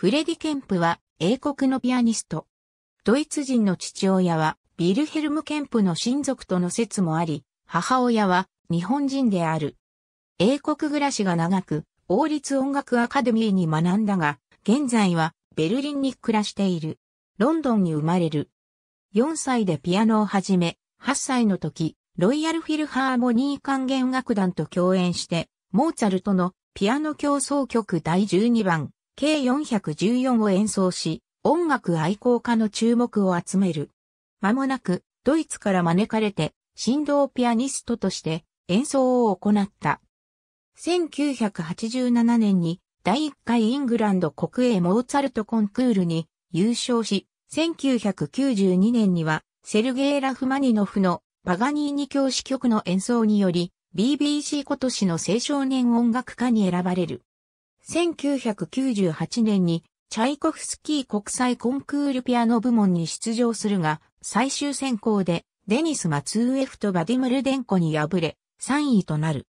フレディ・ケンプは英国のピアニスト。ドイツ人の父親はビルヘルム・ケンプの親族との説もあり、母親は日本人である。英国暮らしが長く、王立音楽アカデミーに学んだが、現在はベルリンに暮らしている。ロンドンに生まれる。4歳でピアノを始め、8歳の時、ロイヤルフィルハーモニー管弦楽団と共演して、モーツァルトのピアノ協奏曲第12番、計414を演奏し、音楽愛好家の注目を集める。間もなく、ドイツから招かれて、振動ピアニストとして演奏を行った。1987年に第1回イングランド国営モーツァルトコンクールに優勝し、1992年にはセルゲイ・ラフマニノフのパガニーニ教師曲の演奏により、BBC 今年の青少年音楽家に選ばれる。1998年にチャイコフスキー国際コンクールピアノ部門に出場するが、最終選考でデニス・マツーエフとバディムルデンコに敗れ、3位となる。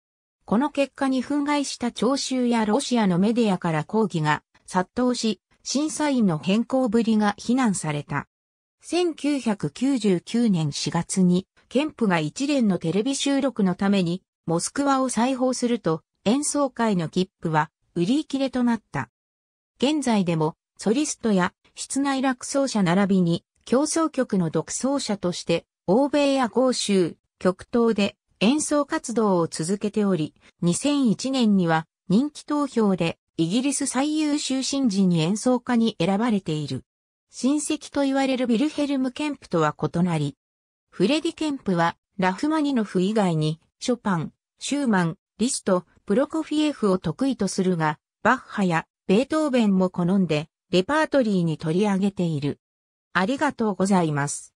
この結果に憤慨した聴衆やロシアのメディアから抗議が殺到し、審査員の変更ぶりが非難された。1999年4月に、ケンプが一連のテレビ収録のために、モスクワを再訪すると、演奏会の切符は売り切れとなった。現在でも、ソリストや室内楽奏者並びに、競争曲の独奏者として、欧米や豪州、極東で演奏活動を続けており、2001年には人気投票でイギリス最優秀新人に演奏家に選ばれている。親戚と言われるビルヘルム・ケンプとは異なり、フレディ・ケンプはラフマニノフ以外にショパン、シューマン、リスト、プロコフィエフを得意とするが、バッハやベートーベンも好んで、レパートリーに取り上げている。ありがとうございます。